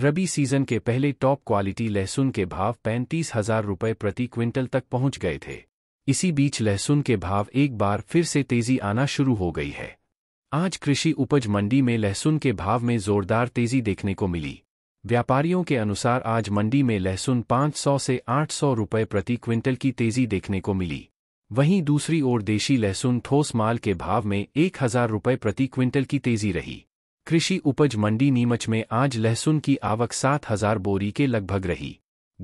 रबी season के पहले top quality लहसुन के भाव पैंतीस हजार रुपये प्रति क्विंटल तक पहुंच गए थे इसी बीच लहसुन के भाव एक बार फिर से तेजी आना शुरू हो गई है आज कृषि उपज मंडी में लहसुन के भाव में जोरदार तेजी देखने को मिली व्यापारियों के अनुसार आज मंडी में लहसुन 500 से 800 रुपये प्रति क्विंटल की तेजी देखने को मिली वहीं दूसरी ओर देशी लहसुन ठोस माल के भाव में एक हजार रुपये प्रति क्विंटल की तेजी रही कृषि उपज मंडी नीमच में आज लहसुन की आवक सात हजार बोरी के लगभग रही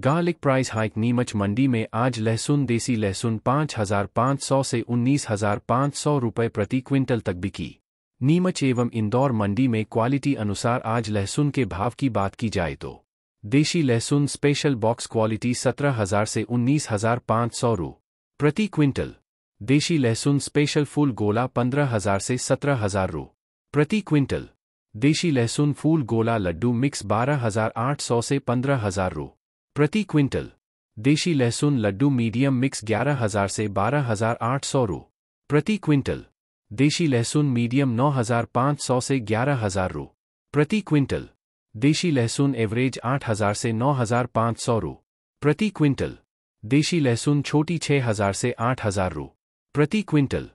garlic price hike Neemuch mandi में आज लहसुन देसी लहसुन पाँच हजार पाँच सौ से उन्नीस हजार पाँच सौ रुपये प्रति क्विंटल तक बिकी नीमच एवं इंदौर मंडी में क्वालिटी अनुसार आज लहसुन के भाव की बात की जाए तो देशी लहसुन स्पेशल बॉक्स क्वालिटी सत्रह हजार से उन्नीस हजार पाँच सौ रू प्रति क्विंटल देशी लहसुन स्पेशल फूल गोला पंद्रह हजार से सत्रह हजार रू प्रति क्विंटल देशी लहसुन फूल गोला लड्डू मिक्स बारह हजार आठ सौ से 15,000 हजार प्रति क्विंटल देशी लहसुन लड्डू मीडियम मिक्स ग्यारह हजार से बारह हजार आठ सौ प्रति क्विंटल देशी लहसुन मीडियम नौ हजार पाँच सौ से ग्यारह हजार प्रति क्विंटल देशी लहसुन एवरेज आठ हजार से नौ हजार पाँच सौ प्रति क्विंटल देशी लहसुन छोटी 6,000 हजार से आठ हजार प्रति क्विंटल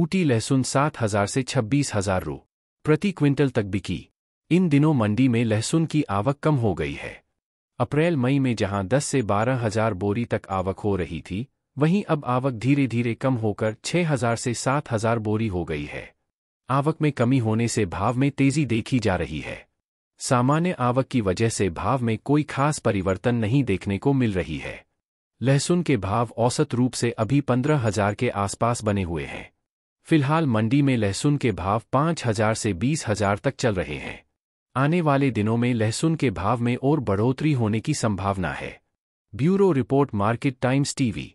ऊटी लहसुन सात हजार से छब्बीस हजार प्रति क्विंटल तक बिकी इन दिनों मंडी में लहसुन की आवक कम हो गई है अप्रैल मई में जहां 10 से बारह हजार बोरी तक आवक हो रही थी वहीं अब आवक धीरे धीरे कम होकर 6000 से 7000 बोरी हो गई है आवक में कमी होने से भाव में तेजी देखी जा रही है सामान्य आवक की वजह से भाव में कोई खास परिवर्तन नहीं देखने को मिल रही है लहसुन के भाव औसत रूप से अभी पंद्रह हजार के आसपास बने हुए हैं फिलहाल मंडी में लहसुन के भाव पांच हजार से बीस हजार तक चल रहे हैं आने वाले दिनों में लहसुन के भाव में और बढ़ोतरी होने की संभावना है bureau report Market Times TV